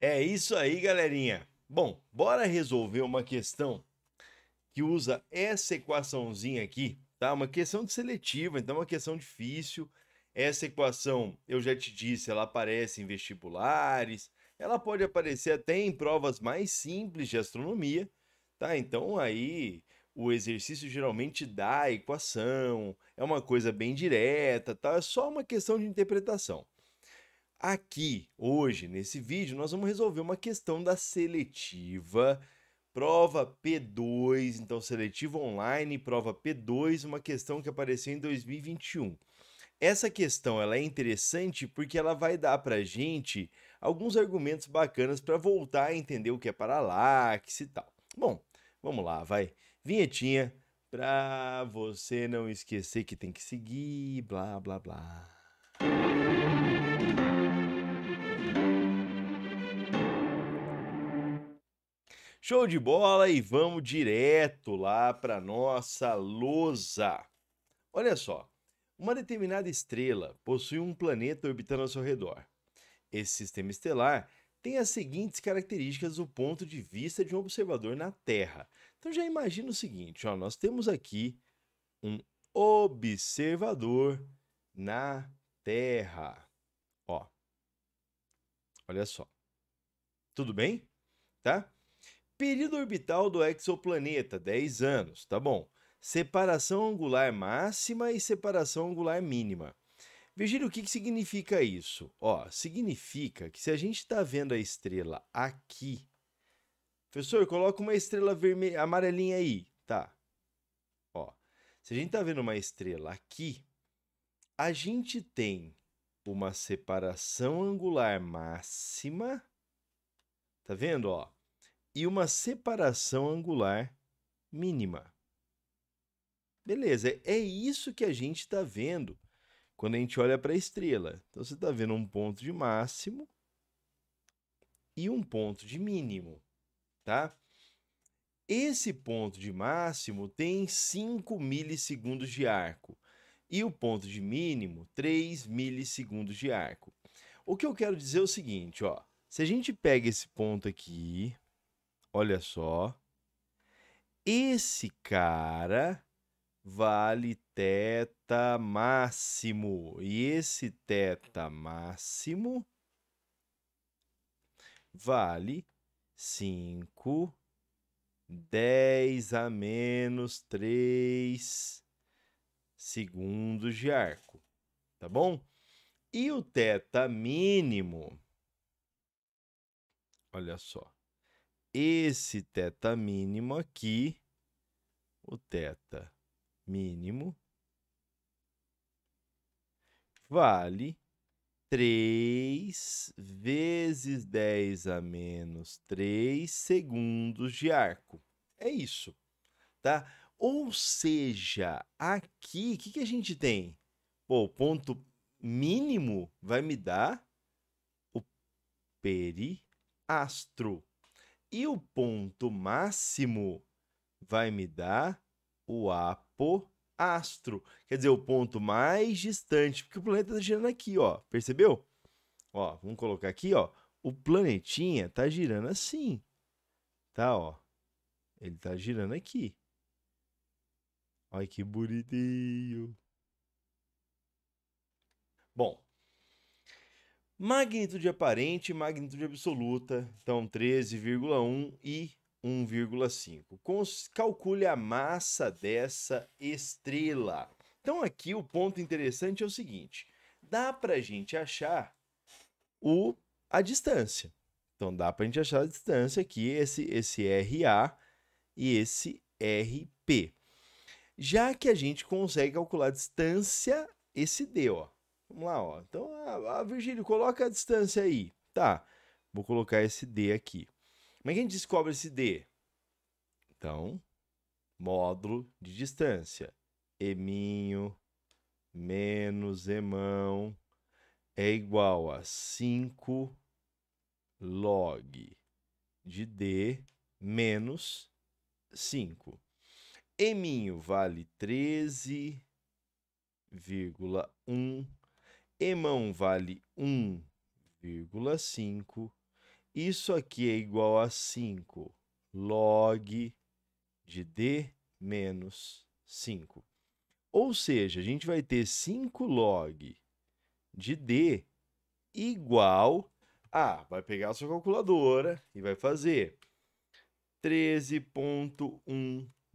É isso aí, galerinha. Bom, bora resolver uma questão que usa essa equaçãozinha aqui, tá? Uma questão de seletiva, então é uma questão difícil. Essa equação, eu já te disse, ela aparece em vestibulares, ela pode aparecer até em provas mais simples de astronomia, tá? Então aí o exercício geralmente dá a equação, é uma coisa bem direta, tá? É só uma questão de interpretação. Aqui, hoje, nesse vídeo, nós vamos resolver uma questão da seletiva, prova P2, então seletiva online, prova P2, uma questão que apareceu em 2021. Essa questão ela é interessante porque ela vai dar para gente alguns argumentos bacanas para voltar a entender o que é paralaxe e tal. Bom, vamos lá, vai. Vinhetinha para você não esquecer que tem que seguir, blá, blá, blá. Show de bola e vamos direto lá para nossa lousa. Olha só, uma determinada estrela possui um planeta orbitando ao seu redor. Esse sistema estelar tem as seguintes características do ponto de vista de um observador na Terra. Então já imagina o seguinte, ó, nós temos aqui um observador na terra. Ó. Olha só. Tudo bem? Tá? Período orbital do exoplaneta, 10 anos, tá bom. Separação angular máxima e separação angular mínima. Vigília, o que, que significa isso? Ó, significa que se a gente está vendo a estrela aqui, professor, coloca uma estrela vermelha, amarelinha aí, tá? Ó, se a gente está vendo uma estrela aqui, a gente tem uma separação angular máxima, tá vendo, ó? E uma separação angular mínima. Beleza, é isso que a gente está vendo quando a gente olha para a estrela. Então você está vendo um ponto de máximo e um ponto de mínimo, tá? Esse ponto de máximo tem 5 milissegundos de arco e o ponto de mínimo 3 milissegundos de arco. O que eu quero dizer é o seguinte, ó. Se a gente pega esse ponto aqui, olha só, esse cara vale teta máximo. E esse teta máximo vale 5, 10 a menos 3 segundos de arco, tá bom? E o teta mínimo, olha só, esse teta mínimo aqui, o teta mínimo, vale 3 vezes 10 a menos 3 segundos de arco. É isso, tá? Ou seja, aqui, o que, que a gente tem? Pô, o ponto mínimo vai me dar o periastro. E o ponto máximo vai me dar o apoastro. Quer dizer, o ponto mais distante, porque o planeta está girando aqui, ó. Percebeu? Ó, vamos colocar aqui, ó. O planetinha está girando assim. Tá, ó. Ele está girando aqui. Ai, que bonitinho. Bom, magnitude aparente e magnitude absoluta, então 13,1 e 1,5. Calcule a massa dessa estrela. Então aqui o ponto interessante é o seguinte, dá para a gente achar o, a distância. Então dá para a gente achar a distância aqui, esse, esse RA e esse RP já que a gente consegue calcular a distância, esse D, ó. Vamos lá, ó. Então, a ah, ah, Virgílio, coloca a distância aí. Tá, vou colocar esse D aqui. Como é que a gente descobre esse D? Então, módulo de distância. Eminho menos emão é igual a 5 log de D menos 5. Eminho vale 13,1, Emão vale 1,5. Isso aqui é igual a 5 log de D menos 5. Ou seja, a gente vai ter 5 log de D igual a. Vai pegar a sua calculadora e vai fazer 13,1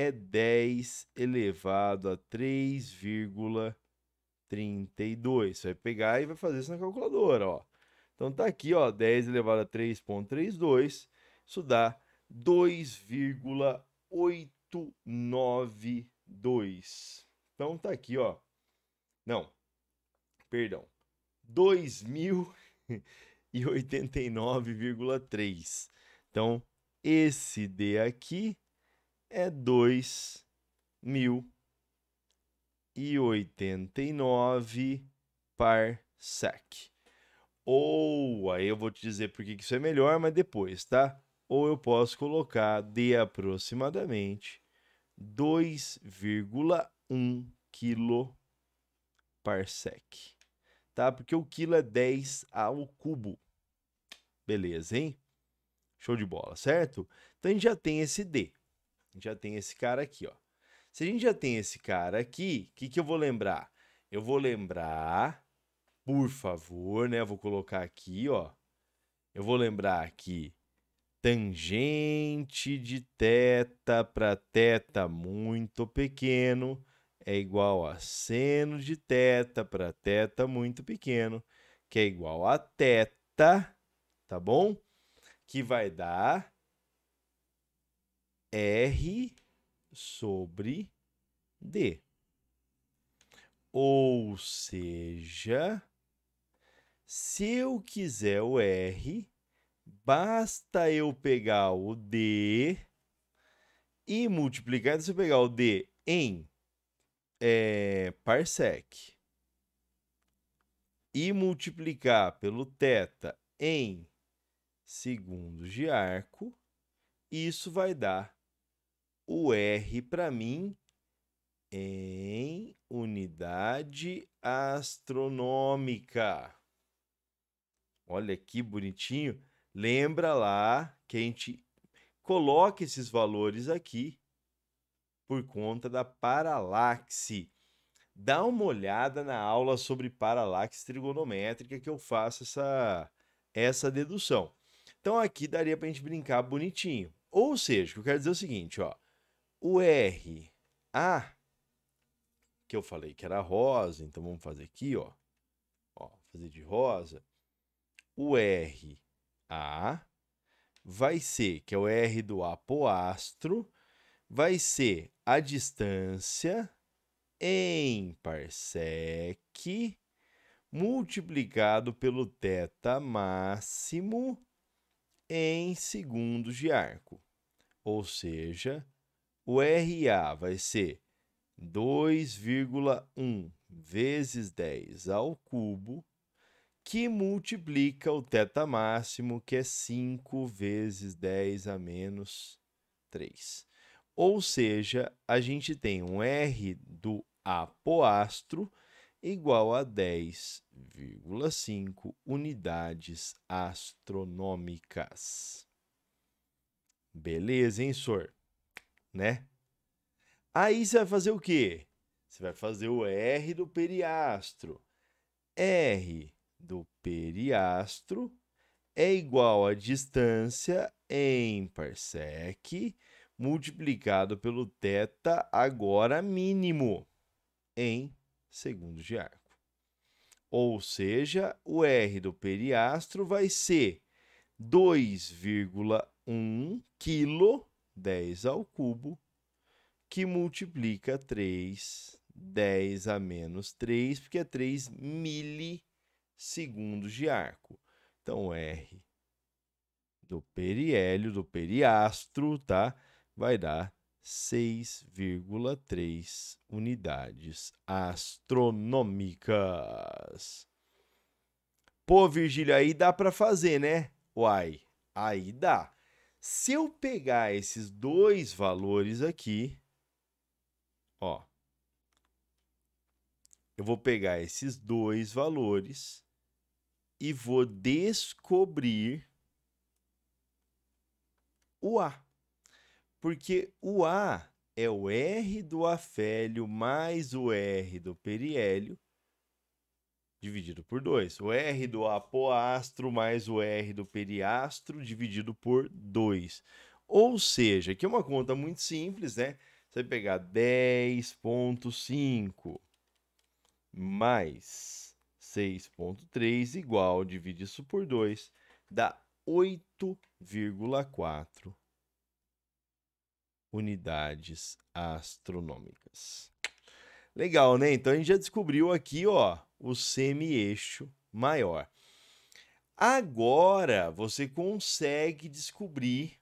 é 10 elevado a 3,32. Você vai pegar e vai fazer isso na calculadora, ó. Então tá aqui, ó, 10 elevado a 3,32, isso dá 2,892. Então tá aqui, ó. Não. Perdão. 2089,3. Então esse D aqui é 2089 mil e parsec. Ou aí eu vou te dizer por que isso é melhor, mas depois, tá? Ou eu posso colocar de aproximadamente 2,1 quilo parsec. Tá? Porque o quilo é 10 ao cubo. Beleza, hein? Show de bola, certo? Então a gente já tem esse D gente já tem esse cara aqui, ó. Se a gente já tem esse cara aqui, o que, que eu vou lembrar? Eu vou lembrar, por favor, né? Eu vou colocar aqui, ó. Eu vou lembrar aqui tangente de teta para teta muito pequeno é igual a seno de teta para teta muito pequeno, que é igual a teta, tá bom? Que vai dar R sobre D. Ou seja, se eu quiser o R, basta eu pegar o D e multiplicar. Então, se eu pegar o D em é, parsec e multiplicar pelo θ em segundos de arco, isso vai dar o R para mim em unidade astronômica. Olha que bonitinho. Lembra lá que a gente coloca esses valores aqui por conta da paralaxe. Dá uma olhada na aula sobre paralaxe trigonométrica que eu faço essa, essa dedução. Então aqui daria para a gente brincar bonitinho. Ou seja, eu quero dizer é o seguinte, ó. O R, A, que eu falei que era rosa, então vamos fazer aqui, ó. ó fazer de rosa. O R, A, vai ser, que é o R do apoastro, vai ser a distância em parsec multiplicado pelo teta máximo em segundos de arco. Ou seja, o RA vai ser 2,1 vezes 10 ao cubo, que multiplica o teta máximo, que é 5 vezes 10 a menos 3. Ou seja, a gente tem um R do apoastro igual a 10,5 unidades astronômicas. Beleza, hein, senhor? né? Aí você vai fazer o quê? Você vai fazer o R do periastro. R do periastro é igual à distância em parsec multiplicado pelo θ agora mínimo em segundos de arco. Ou seja, o R do periastro vai ser 2,1 kg 10 ao cubo, que multiplica 3, 10 a menos 3, porque é 3 milissegundos de arco. Então, R do periélio, do periastro, tá? Vai dar 6,3 unidades astronômicas. Pô, Virgílio, aí dá para fazer, né? Uai, aí dá. Se eu pegar esses dois valores aqui, ó, eu vou pegar esses dois valores e vou descobrir o A. Porque o A é o R do afélio mais o R do periélio dividido por 2. O R do apoastro mais o R do periastro dividido por 2. Ou seja, aqui é uma conta muito simples, né? Você vai pegar 10.5 mais 6.3 igual, divide isso por 2, dá 8,4 unidades astronômicas. Legal, né? Então a gente já descobriu aqui, ó, o semi-eixo maior. Agora você consegue descobrir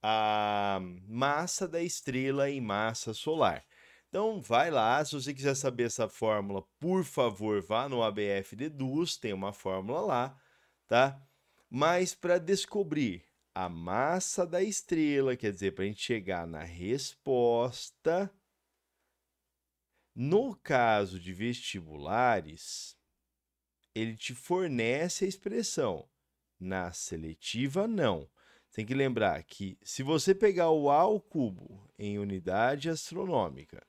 a massa da estrela em massa solar. Então vai lá, se você quiser saber essa fórmula, por favor, vá no ABF Deduz, tem uma fórmula lá, tá? Mas para descobrir a massa da estrela, quer dizer, para a gente chegar na resposta, no caso de vestibulares, ele te fornece a expressão. Na seletiva, não. Tem que lembrar que se você pegar o A ao cubo em unidade astronômica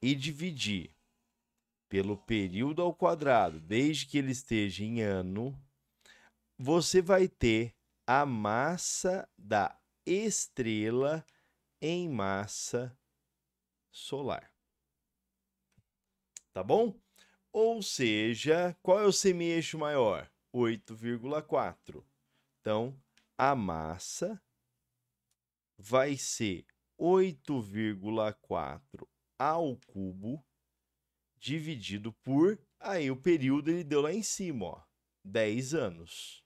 e dividir pelo período ao quadrado, desde que ele esteja em ano, você vai ter a massa da estrela em massa solar tá bom? Ou seja, qual é o semi-eixo maior? 8,4. Então, a massa vai ser 8,4 ao cubo dividido por aí o período ele deu lá em cima, ó, 10 anos.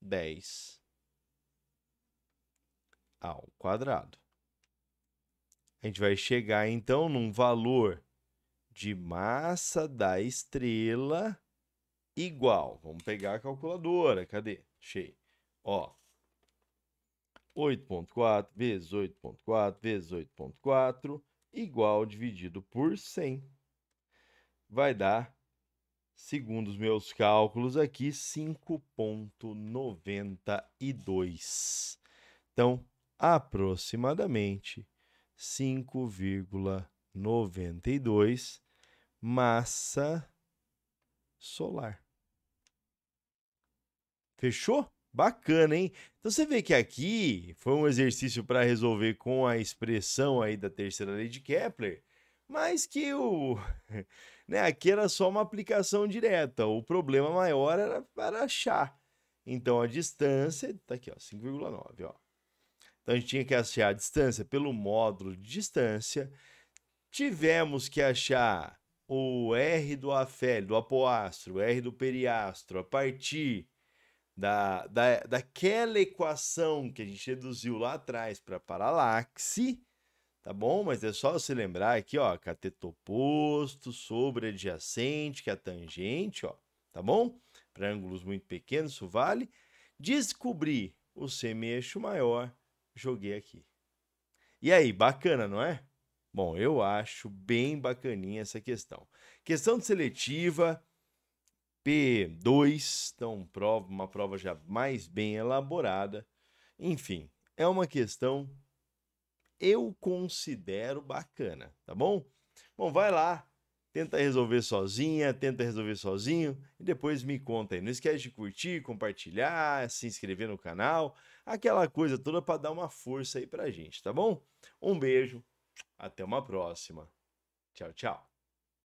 10 ao quadrado. A gente vai chegar então num valor de massa da estrela igual. Vamos pegar a calculadora. Cadê? Cheio. Ó. 8.4 vezes 8.4 vezes 8.4 igual dividido por 100. Vai dar, segundo os meus cálculos aqui, 5.92. Então, aproximadamente 5,92 massa solar. Fechou? Bacana, hein? Então você vê que aqui foi um exercício para resolver com a expressão aí da terceira lei de Kepler, mas que o né, aqui era só uma aplicação direta. O problema maior era para achar. Então a distância tá aqui, ó, 5,9, ó. Então a gente tinha que achar a distância pelo módulo de distância. Tivemos que achar o R do afélio, do apoastro, o R do periastro, a partir da, da, daquela equação que a gente reduziu lá atrás para paralaxe, tá bom? Mas é só se lembrar aqui, ó, cateto oposto sobre adjacente, que é a tangente, ó, tá bom? Para ângulos muito pequenos, isso vale. Descobri o semeixo maior, joguei aqui. E aí, bacana, não é? Bom, eu acho bem bacaninha essa questão. Questão de seletiva P2, então prova, uma prova já mais bem elaborada. Enfim, é uma questão eu considero bacana, tá bom? Bom, vai lá, tenta resolver sozinha, tenta resolver sozinho e depois me conta aí. Não esquece de curtir, compartilhar, se inscrever no canal, aquela coisa toda para dar uma força aí pra gente, tá bom? Um beijo. Até uma próxima. Tchau, tchau.